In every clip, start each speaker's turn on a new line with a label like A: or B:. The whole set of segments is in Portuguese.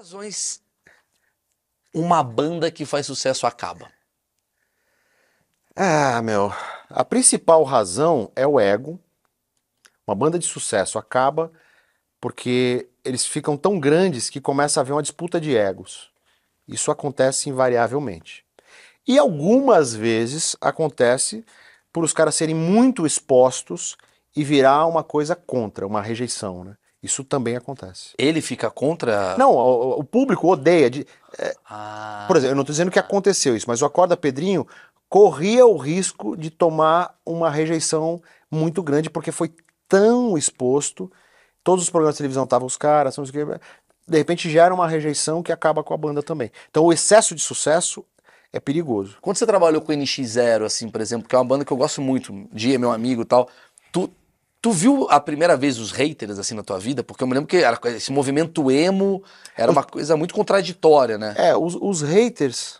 A: razões uma banda que faz sucesso acaba?
B: Ah, meu. A principal razão é o ego. Uma banda de sucesso acaba porque eles ficam tão grandes que começa a haver uma disputa de egos. Isso acontece invariavelmente. E algumas vezes acontece por os caras serem muito expostos e virar uma coisa contra, uma rejeição. Né? Isso também acontece. Ele fica contra. Não, o, o público odeia. De, é, ah. Por exemplo, eu não estou dizendo que aconteceu isso, mas o Acorda Pedrinho corria o risco de tomar uma rejeição muito grande, porque foi tão exposto. Todos os programas de televisão estavam os caras, de repente gera uma rejeição que acaba com a banda também. Então o excesso de sucesso é perigoso. Quando você
A: trabalhou com NX0, assim, por exemplo, que é uma banda que eu gosto muito, Dia, meu amigo e tal, tu, Tu viu a primeira vez os haters assim na tua vida? Porque eu me lembro que era, esse movimento emo
B: era uma coisa muito contraditória, né? É, os, os haters,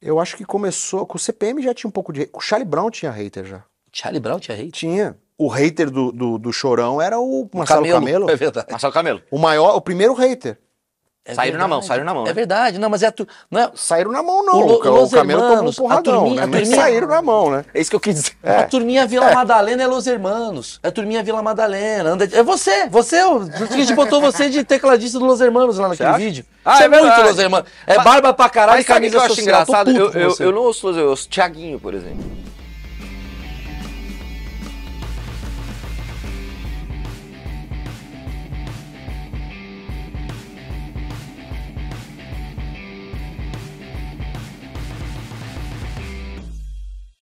B: eu acho que começou. Com o CPM já tinha um pouco de. O Charlie Brown tinha hater já. Charlie Brown tinha hater? Tinha. O hater do, do, do Chorão era o Marcelo Camelo. Camelo. É verdade. Marcelo Camelo. O maior, o primeiro hater. É saíram verdade. na mão, saíram na mão.
A: É né?
C: verdade, não, mas é, tu, não é... Saíram na mão, não. O, o, o Camelo tomou um porradão, turminha, né? Turminha... Mas saíram
A: na mão, né? É isso que eu quis dizer. É. A turminha Vila é.
C: Madalena é Los Hermanos. É a turminha Vila Madalena. Anda É você, você o que a gente botou você de tecladista do Los Hermanos lá naquele vídeo. Ah, você é, é muito Los Hermanos. É barba pra caralho e camisa social. engraçado? Eu, eu, eu, não
B: ouço Los Hermanos, eu ouço Thiaguinho, por exemplo.